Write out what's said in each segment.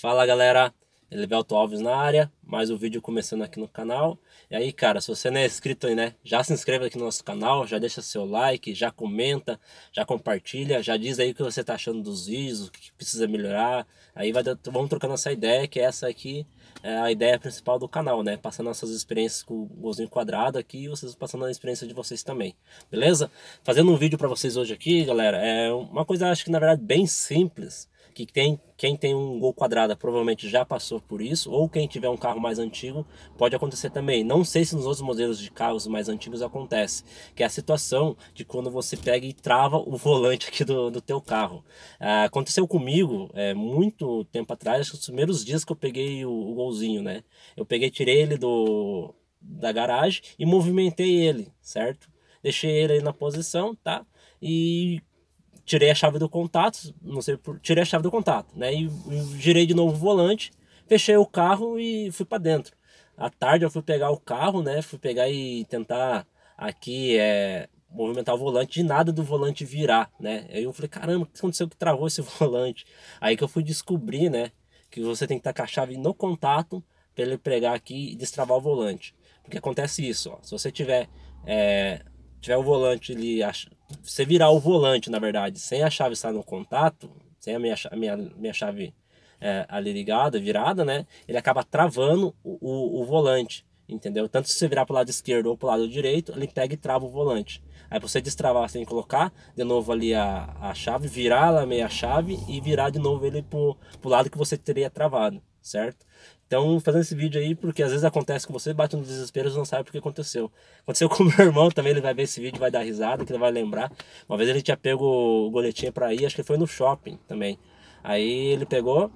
Fala galera, Elivelto é Alves na área mais um vídeo começando aqui no canal. E aí, cara, se você não é inscrito aí, né, já se inscreva aqui no nosso canal, já deixa seu like, já comenta, já compartilha, já diz aí o que você tá achando dos vídeos, o que precisa melhorar. Aí vai, vamos trocando essa ideia, que essa aqui é a ideia principal do canal, né? Passando nossas experiências com o golzinho quadrado aqui e vocês passando a experiência de vocês também, beleza? Fazendo um vídeo para vocês hoje aqui, galera, é uma coisa acho que na verdade bem simples, que tem, quem tem um Gol quadrada provavelmente já passou por isso, ou quem tiver um carro mais antigo, pode acontecer também. Não sei se nos outros modelos de carros mais antigos acontece, que é a situação de quando você pega e trava o volante aqui do, do teu carro. Ah, aconteceu comigo é, muito tempo atrás, acho que os primeiros dias que eu peguei o, o Golzinho, né? Eu peguei, tirei ele do da garagem e movimentei ele, certo? Deixei ele aí na posição, tá? E tirei a chave do contato, não sei por, tirei a chave do contato, né? E, e girei de novo o volante, fechei o carro e fui para dentro. À tarde eu fui pegar o carro, né? Fui pegar e tentar aqui é movimentar o volante, de nada do volante virar, né? Aí eu falei, caramba, o que aconteceu que travou esse volante? Aí que eu fui descobrir, né, que você tem que estar com a chave no contato para ele pregar aqui e destravar o volante. Porque acontece isso, ó. Se você tiver é, tiver o volante ali você virar o volante, na verdade, sem a chave estar no contato, sem a minha, minha, minha chave é, ali ligada, virada, né? Ele acaba travando o, o, o volante, entendeu? Tanto se você virar para o lado esquerdo ou para o lado direito, ele pega e trava o volante. Aí você destravar, sem colocar de novo ali a, a chave, virar a meia chave e virar de novo ele pro, o lado que você teria travado certo? Então, fazendo esse vídeo aí, porque às vezes acontece com você, bate no desespero e não sabe o que aconteceu. Aconteceu com meu irmão também, ele vai ver esse vídeo, vai dar risada, que ele vai lembrar. Uma vez ele tinha pego o goletinha pra ir, acho que foi no shopping também. Aí ele pegou,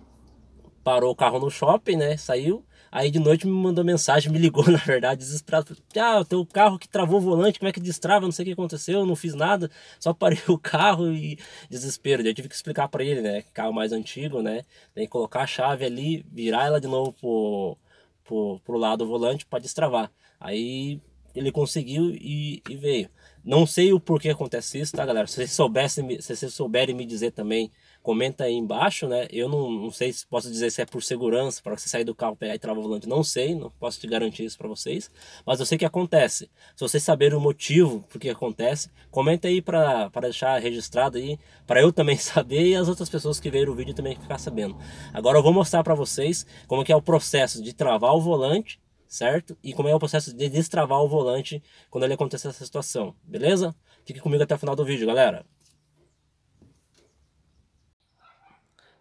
parou o carro no shopping, né? Saiu. Aí de noite me mandou mensagem, me ligou, na verdade, desesperado. Ah, o teu carro que travou o volante, como é que destrava? Não sei o que aconteceu, não fiz nada, só parei o carro e desespero. eu tive que explicar para ele, né? Carro mais antigo, né? Tem que colocar a chave ali, virar ela de novo pro, pro, pro lado do volante para destravar. Aí ele conseguiu e, e, veio. Não sei o porquê acontece isso, tá, galera? Se vocês, soubessem, se vocês souberem me dizer também, comenta aí embaixo, né? Eu não, não sei se posso dizer se é por segurança, para você sair do carro, pegar e travar o volante. Não sei, não posso te garantir isso para vocês. Mas eu sei que acontece. Se vocês saberem o motivo por que acontece, comenta aí para deixar registrado aí, para eu também saber e as outras pessoas que viram o vídeo também ficar sabendo. Agora eu vou mostrar para vocês como que é o processo de travar o volante certo? E como é o processo de destravar o volante quando ele acontecer essa situação, beleza? Fique comigo até o final do vídeo, galera.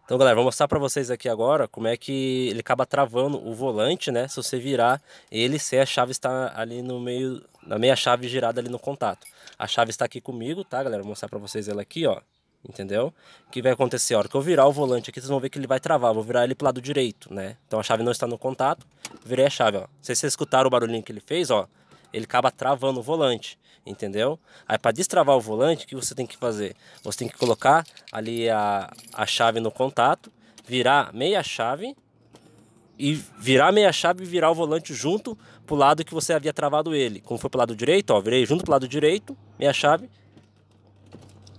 Então, galera, vou mostrar para vocês aqui agora como é que ele acaba travando o volante, né? Se você virar ele se a chave está ali no meio, na meia chave girada ali no contato. A chave está aqui comigo, tá, galera? Vou mostrar para vocês ela aqui, ó entendeu? O que vai acontecer? A hora que eu virar o volante aqui, vocês vão ver que ele vai travar. Vou virar ele pro lado direito, né? Então a chave não está no contato. Virei a chave, ó. Se vocês escutaram o barulhinho que ele fez, ó. Ele acaba travando o volante, entendeu? Aí para destravar o volante, o que você tem que fazer? Você tem que colocar ali a, a chave no contato, virar meia chave e virar meia chave e virar o volante junto pro lado que você havia travado ele. Como foi pro lado direito, ó, virei junto pro lado direito, meia chave,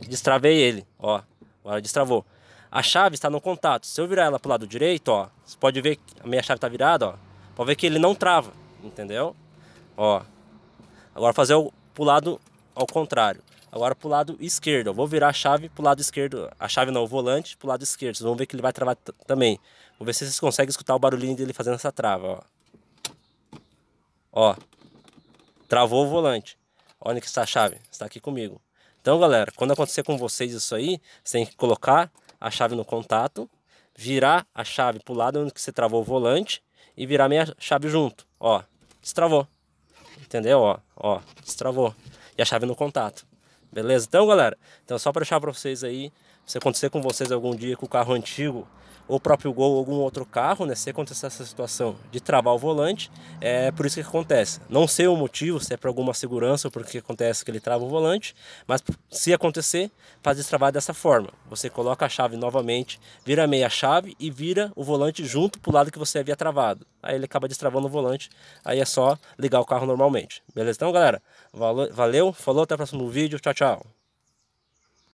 Destravei ele, ó. Agora destravou. A chave está no contato. Se eu virar ela para o lado direito, ó, você pode ver que a minha chave está virada, ó. Pode ver que ele não trava, entendeu? Ó. Agora fazer o pro lado ao contrário. Agora para o lado esquerdo. Eu vou virar a chave para o lado esquerdo. A chave não, o volante o lado esquerdo. Vocês vão ver que ele vai travar também. Vou ver se vocês conseguem escutar o barulhinho dele fazendo essa trava, ó. Ó. Travou o volante. Olha que está a chave. Está aqui comigo. Então, galera, quando acontecer com vocês isso aí, você tem que colocar a chave no contato, virar a chave para o lado onde você travou o volante e virar minha chave junto. Ó, destravou. Entendeu? Ó, ó, destravou. E a chave no contato. Beleza? Então, galera, então só para deixar para vocês aí se acontecer com vocês algum dia com o carro antigo, ou próprio Gol ou algum outro carro, né? Se acontecer essa situação de travar o volante, é por isso que acontece. Não sei o motivo, se é por alguma segurança ou porque acontece que ele trava o volante, mas se acontecer, faz destravar dessa forma. Você coloca a chave novamente, vira meia chave e vira o volante junto para o lado que você havia travado. Aí ele acaba destravando o volante, aí é só ligar o carro normalmente. Beleza? Então, galera, valeu, falou, até o próximo vídeo, tchau, tchau.